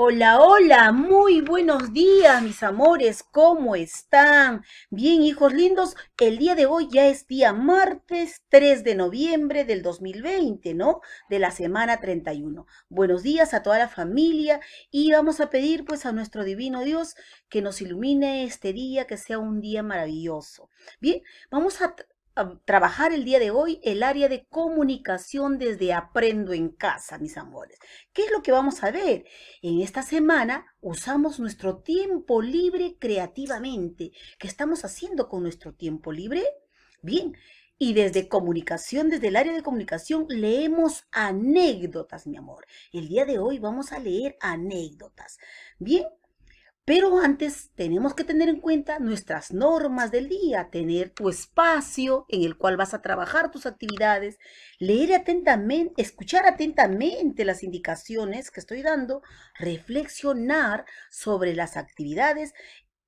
Hola, hola, muy buenos días, mis amores, ¿cómo están? Bien, hijos lindos, el día de hoy ya es día martes 3 de noviembre del 2020, ¿no? De la semana 31. Buenos días a toda la familia y vamos a pedir pues a nuestro divino Dios que nos ilumine este día, que sea un día maravilloso. Bien, vamos a trabajar el día de hoy el área de comunicación desde Aprendo en Casa, mis amores. ¿Qué es lo que vamos a ver? En esta semana usamos nuestro tiempo libre creativamente. ¿Qué estamos haciendo con nuestro tiempo libre? Bien, y desde comunicación, desde el área de comunicación, leemos anécdotas, mi amor. El día de hoy vamos a leer anécdotas. Bien, pero antes tenemos que tener en cuenta nuestras normas del día, tener tu espacio en el cual vas a trabajar tus actividades, leer atentamente, escuchar atentamente las indicaciones que estoy dando, reflexionar sobre las actividades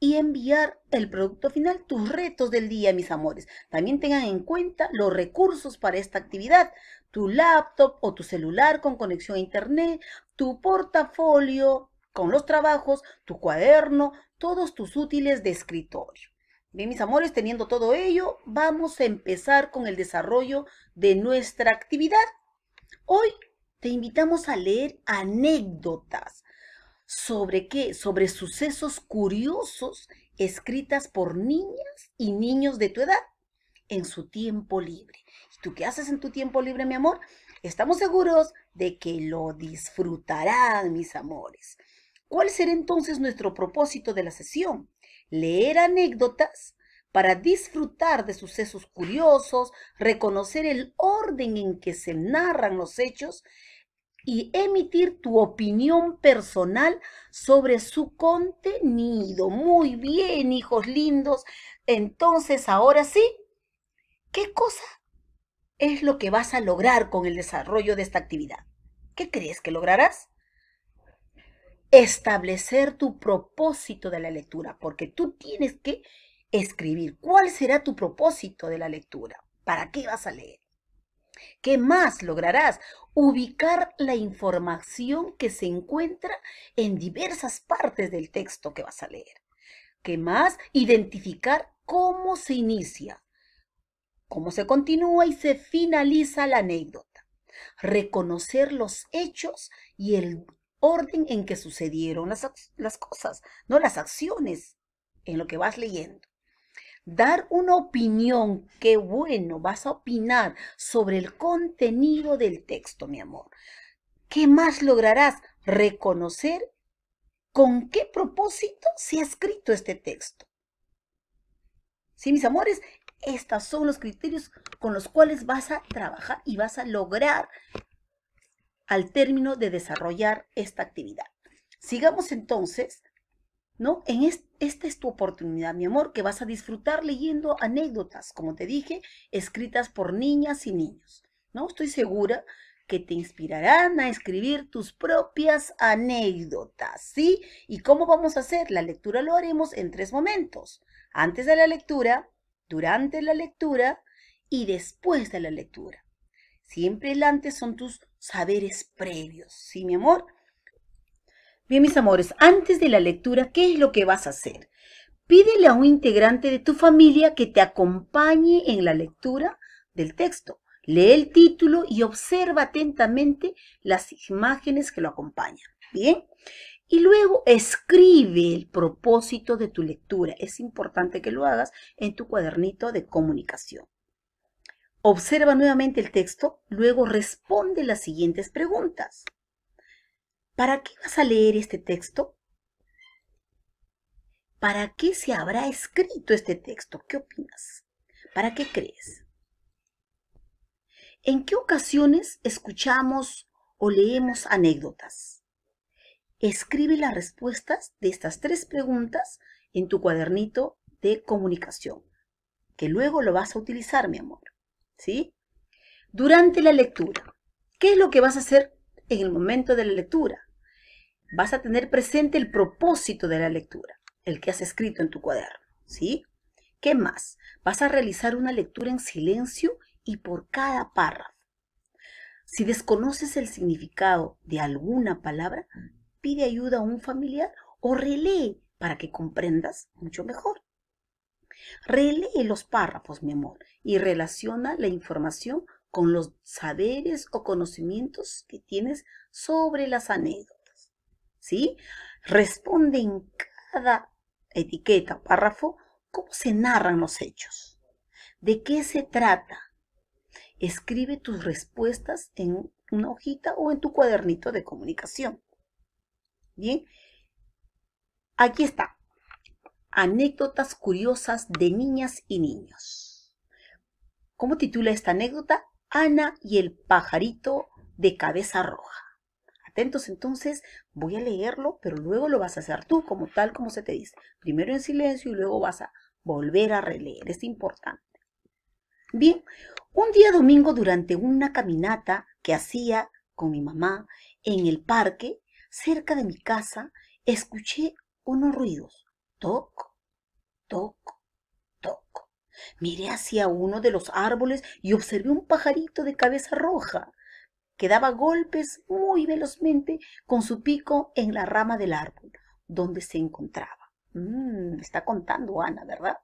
y enviar el producto final, tus retos del día, mis amores. También tengan en cuenta los recursos para esta actividad, tu laptop o tu celular con conexión a internet, tu portafolio, con los trabajos, tu cuaderno, todos tus útiles de escritorio. Bien, mis amores, teniendo todo ello, vamos a empezar con el desarrollo de nuestra actividad. Hoy te invitamos a leer anécdotas. ¿Sobre qué? Sobre sucesos curiosos escritas por niñas y niños de tu edad en su tiempo libre. ¿Y tú qué haces en tu tiempo libre, mi amor? Estamos seguros de que lo disfrutarán, mis amores. ¿Cuál será entonces nuestro propósito de la sesión? Leer anécdotas para disfrutar de sucesos curiosos, reconocer el orden en que se narran los hechos y emitir tu opinión personal sobre su contenido. Muy bien, hijos lindos. Entonces, ahora sí, ¿qué cosa es lo que vas a lograr con el desarrollo de esta actividad? ¿Qué crees que lograrás? establecer tu propósito de la lectura, porque tú tienes que escribir cuál será tu propósito de la lectura, para qué vas a leer. ¿Qué más lograrás? Ubicar la información que se encuentra en diversas partes del texto que vas a leer. ¿Qué más? Identificar cómo se inicia, cómo se continúa y se finaliza la anécdota. Reconocer los hechos y el orden en que sucedieron las, cosas, no las acciones en lo que vas leyendo. Dar una opinión, qué bueno, vas a opinar sobre el contenido del texto, mi amor. ¿Qué más lograrás? Reconocer con qué propósito se ha escrito este texto. Sí, mis amores, estos son los criterios con los cuales vas a trabajar y vas a lograr al término de desarrollar esta actividad. Sigamos entonces, ¿no? En esta es tu oportunidad, mi amor, que vas a disfrutar leyendo anécdotas, como te dije, escritas por niñas y niños, ¿no? Estoy segura que te inspirarán a escribir tus propias anécdotas, ¿sí? ¿Y cómo vamos a hacer? La lectura lo haremos en tres momentos. Antes de la lectura, durante la lectura y después de la lectura. Siempre el antes son tus saberes previos. ¿Sí, mi amor? Bien, mis amores, antes de la lectura, ¿qué es lo que vas a hacer? Pídele a un integrante de tu familia que te acompañe en la lectura del texto. Lee el título y observa atentamente las imágenes que lo acompañan. Bien. Y luego escribe el propósito de tu lectura. Es importante que lo hagas en tu cuadernito de comunicación. Observa nuevamente el texto, luego responde las siguientes preguntas. ¿Para qué vas a leer este texto? ¿Para qué se habrá escrito este texto? ¿Qué opinas? ¿Para qué crees? ¿En qué ocasiones escuchamos o leemos anécdotas? Escribe las respuestas de estas tres preguntas en tu cuadernito de comunicación, que luego lo vas a utilizar, mi amor. ¿sí? Durante la lectura, ¿qué es lo que vas a hacer en el momento de la lectura? Vas a tener presente el propósito de la lectura, el que has escrito en tu cuaderno, ¿sí? ¿Qué más? Vas a realizar una lectura en silencio y por cada párrafo. Si desconoces el significado de alguna palabra, pide ayuda a un familiar o relee para que comprendas mucho mejor. Relee los párrafos, mi amor, y relaciona la información con los saberes o conocimientos que tienes sobre las anécdotas. ¿Sí? Responde en cada etiqueta o párrafo cómo se narran los hechos. ¿De qué se trata? Escribe tus respuestas en una hojita o en tu cuadernito de comunicación. Bien, aquí está. Anécdotas curiosas de niñas y niños. ¿Cómo titula esta anécdota? Ana y el pajarito de cabeza roja. Atentos entonces, voy a leerlo, pero luego lo vas a hacer tú, como tal como se te dice. Primero en silencio y luego vas a volver a releer. Es importante. Bien, un día domingo durante una caminata que hacía con mi mamá en el parque, cerca de mi casa, escuché unos ruidos. Toc, Toco, toc. Miré hacia uno de los árboles y observé un pajarito de cabeza roja que daba golpes muy velozmente con su pico en la rama del árbol donde se encontraba. Mm, está contando Ana, ¿verdad?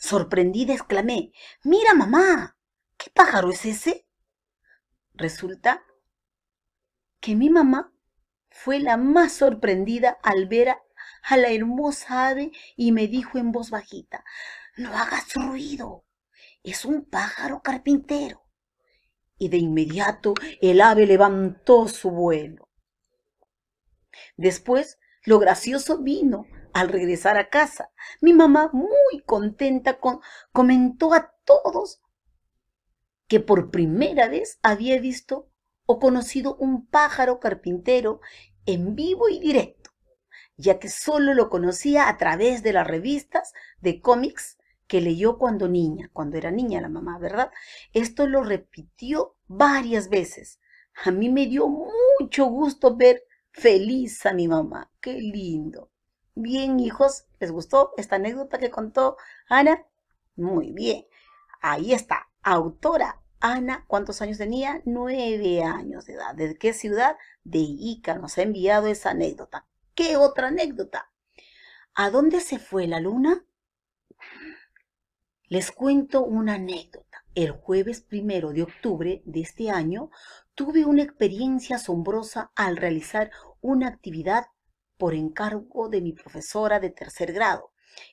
Sorprendida exclamé, Mira, mamá, ¿qué pájaro es ese? Resulta que mi mamá fue la más sorprendida al ver a a la hermosa ave y me dijo en voz bajita, no hagas ruido, es un pájaro carpintero. Y de inmediato el ave levantó su vuelo. Después, lo gracioso vino al regresar a casa. Mi mamá, muy contenta, con, comentó a todos que por primera vez había visto o conocido un pájaro carpintero en vivo y directo ya que solo lo conocía a través de las revistas de cómics que leyó cuando niña, cuando era niña la mamá, ¿verdad? Esto lo repitió varias veces. A mí me dio mucho gusto ver feliz a mi mamá. Qué lindo. Bien, hijos, ¿les gustó esta anécdota que contó Ana? Muy bien. Ahí está, autora Ana, ¿cuántos años tenía? Nueve años de edad. ¿De qué ciudad? De Ica nos ha enviado esa anécdota. ¿Qué otra anécdota? ¿A dónde se fue la luna? Les cuento una anécdota. El jueves primero de octubre de este año tuve una experiencia asombrosa al realizar una actividad por encargo de mi profesora de tercer grado.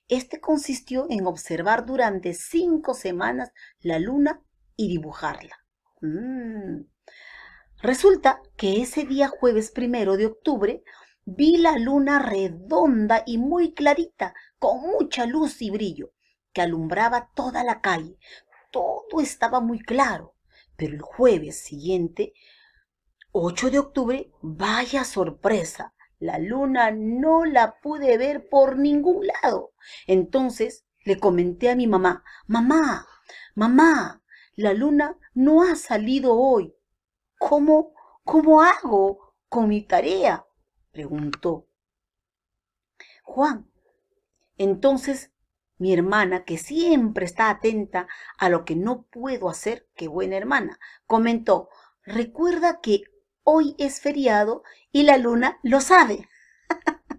Este consistió en observar durante cinco semanas la luna y dibujarla. Mm. Resulta que ese día jueves primero de octubre vi la luna redonda y muy clarita, con mucha luz y brillo, que alumbraba toda la calle. Todo estaba muy claro. Pero el jueves siguiente, 8 de octubre, vaya sorpresa, la luna no la pude ver por ningún lado. Entonces le comenté a mi mamá, mamá, mamá, la luna no ha salido hoy. ¿Cómo, cómo hago con mi tarea? preguntó. Juan, entonces mi hermana, que siempre está atenta a lo que no puedo hacer, qué buena hermana, comentó, recuerda que hoy es feriado y la luna lo sabe.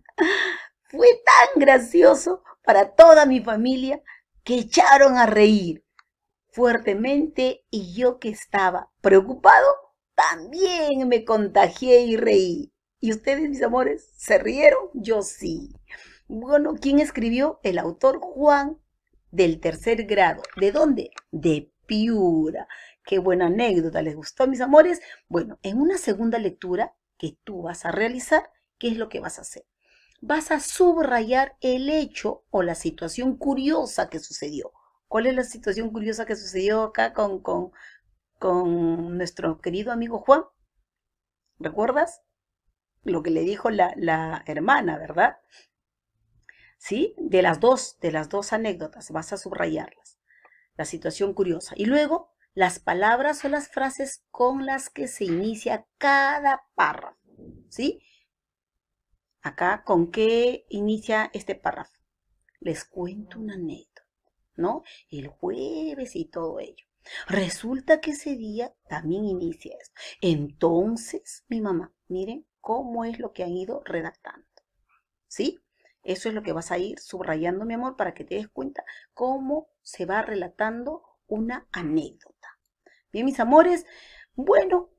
Fue tan gracioso para toda mi familia que echaron a reír fuertemente y yo que estaba preocupado también me contagié y reí. ¿Y ustedes, mis amores, se rieron? Yo sí. Bueno, ¿quién escribió? El autor Juan del tercer grado. ¿De dónde? De Piura. Qué buena anécdota. ¿Les gustó, mis amores? Bueno, en una segunda lectura que tú vas a realizar, ¿qué es lo que vas a hacer? Vas a subrayar el hecho o la situación curiosa que sucedió. ¿Cuál es la situación curiosa que sucedió acá con, con, con nuestro querido amigo Juan? ¿Recuerdas? lo que le dijo la, hermana, ¿verdad? ¿Sí? De las dos, de las dos anécdotas, vas a subrayarlas. La situación curiosa. Y luego, las palabras o las frases con las que se inicia cada párrafo, ¿sí? Acá, ¿con qué inicia este párrafo? Les cuento una anécdota, ¿no? El jueves y todo ello. Resulta que ese día también inicia eso. Entonces, mi mamá, miren, cómo es lo que han ido redactando. ¿Sí? Eso es lo que vas a ir subrayando, mi amor, para que te des cuenta cómo se va relatando una anécdota. Bien, mis amores, bueno,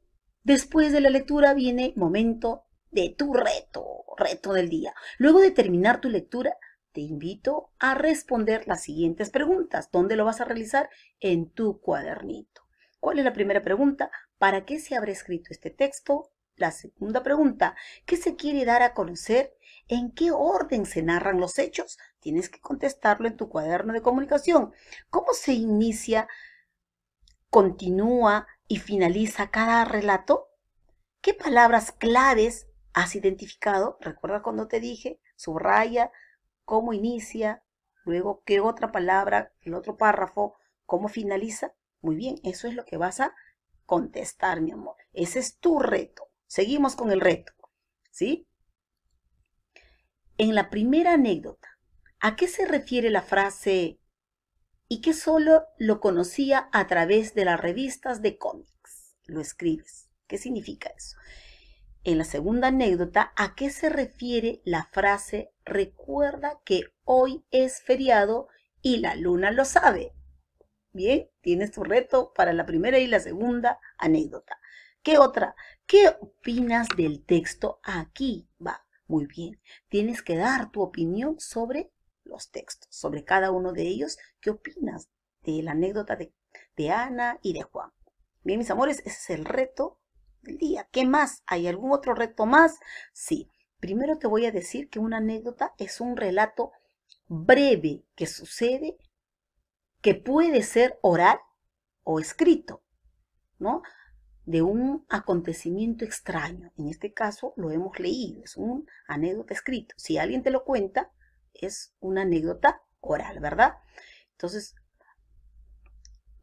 después de la lectura viene el momento de tu reto, reto del día. Luego de terminar tu lectura, te invito a responder las siguientes preguntas. ¿Dónde lo vas a realizar? En tu cuadernito. ¿Cuál es la primera pregunta? ¿Para qué se habrá escrito este texto? La segunda pregunta, ¿qué se quiere dar a conocer? ¿En qué orden se narran los hechos? Tienes que contestarlo en tu cuaderno de comunicación. ¿Cómo se inicia, continúa y finaliza cada relato? ¿Qué palabras claves has identificado? Recuerda cuando te dije, subraya cómo inicia, luego qué otra palabra, el otro párrafo, cómo finaliza. Muy bien, eso es lo que vas a contestar, mi amor. Ese es tu reto. Seguimos con el reto, ¿sí? En la primera anécdota, ¿a qué se refiere la frase y que solo lo conocía a través de las revistas de cómics? Lo escribes. ¿Qué significa eso? En la segunda anécdota, ¿a qué se refiere la frase recuerda que hoy es feriado y la luna lo sabe? Bien, tienes tu reto para la primera y la segunda anécdota. ¿Qué otra? ¿Qué opinas del texto? Aquí va. Muy bien. Tienes que dar tu opinión sobre los textos, sobre cada uno de ellos. ¿Qué opinas de la anécdota de, de Ana y de Juan? Bien, mis amores, ese es el reto del día. ¿Qué más? ¿Hay algún otro reto más? Sí. Primero te voy a decir que una anécdota es un relato breve que sucede, que puede ser oral o escrito, ¿no? de un acontecimiento extraño. En este caso lo hemos leído, es un anécdota escrito. Si alguien te lo cuenta, es una anécdota oral, ¿verdad? Entonces,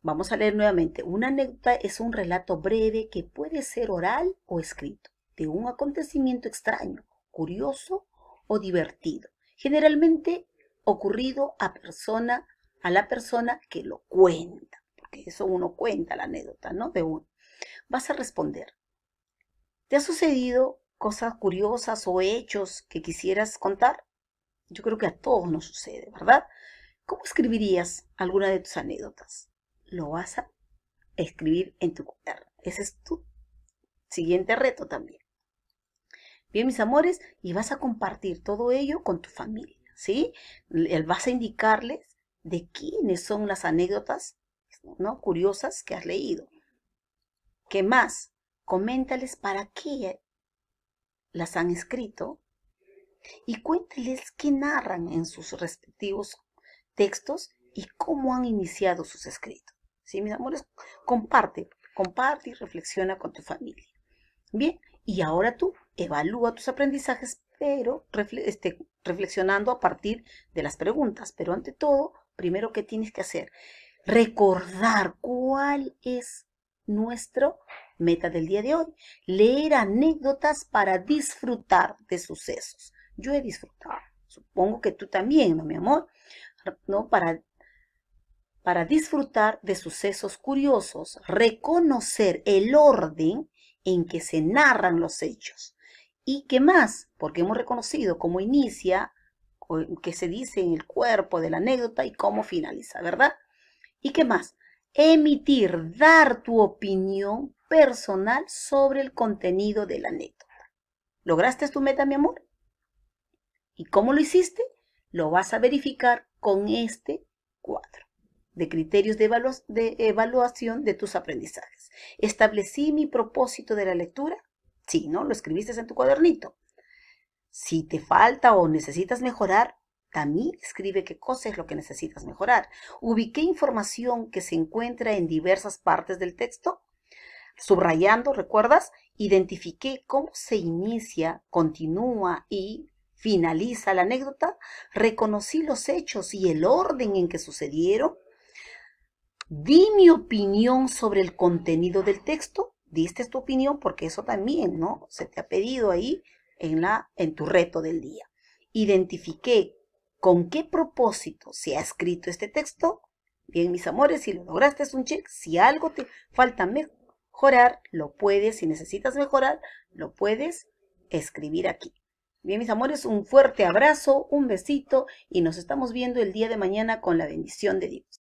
vamos a leer nuevamente. Una anécdota es un relato breve que puede ser oral o escrito, de un acontecimiento extraño, curioso o divertido, generalmente ocurrido a persona a la persona que lo cuenta, porque eso uno cuenta la anécdota, ¿no? De uno vas a responder. ¿Te ha sucedido cosas curiosas o hechos que quisieras contar? Yo creo que a todos nos sucede, ¿verdad? ¿Cómo escribirías alguna de tus anécdotas? Lo vas a escribir en tu cuaderno. Ese es tu siguiente reto también. Bien, mis amores, y vas a compartir todo ello con tu familia, ¿sí? Vas a indicarles de quiénes son las anécdotas ¿no? curiosas que has leído. ¿Qué más? Coméntales para qué las han escrito y cuéntales qué narran en sus respectivos textos y cómo han iniciado sus escritos. ¿Sí, mis amores? Comparte, comparte y reflexiona con tu familia. Bien, y ahora tú evalúa tus aprendizajes, pero este, reflexionando a partir de las preguntas. Pero ante todo, primero, ¿qué tienes que hacer? Recordar cuál es nuestro meta del día de hoy. Leer anécdotas para disfrutar de sucesos. Yo he disfrutado. Supongo que tú también, ¿no, mi amor? ¿No? Para, para disfrutar de sucesos curiosos, reconocer el orden en que se narran los hechos. ¿Y qué más? Porque hemos reconocido cómo inicia, qué se dice en el cuerpo de la anécdota y cómo finaliza, ¿verdad? ¿Y qué más? emitir, dar tu opinión personal sobre el contenido de la anécdota. ¿Lograste tu meta, mi amor? ¿Y cómo lo hiciste? Lo vas a verificar con este cuadro de criterios de, de, evaluación de tus aprendizajes. ¿Establecí mi propósito de la lectura? Sí, ¿no? Lo escribiste en tu cuadernito. Si te falta o necesitas mejorar, también escribe qué cosa es lo que necesitas mejorar. Ubiqué información que se encuentra en diversas partes del texto. Subrayando, ¿recuerdas? Identifiqué cómo se inicia, continúa y finaliza la anécdota. Reconocí los hechos y el orden en que sucedieron. Di mi opinión sobre el contenido del texto. Diste tu opinión porque eso también, ¿no? Se te ha pedido ahí en, la, en tu reto del día. Identifiqué ¿Con qué propósito se ha escrito este texto? Bien, mis amores, si lo lograste es un check. Si algo te falta mejorar, lo puedes, si necesitas mejorar, lo puedes escribir aquí. Bien, mis amores, un fuerte abrazo, un besito y nos estamos viendo el día de mañana con la bendición de Dios.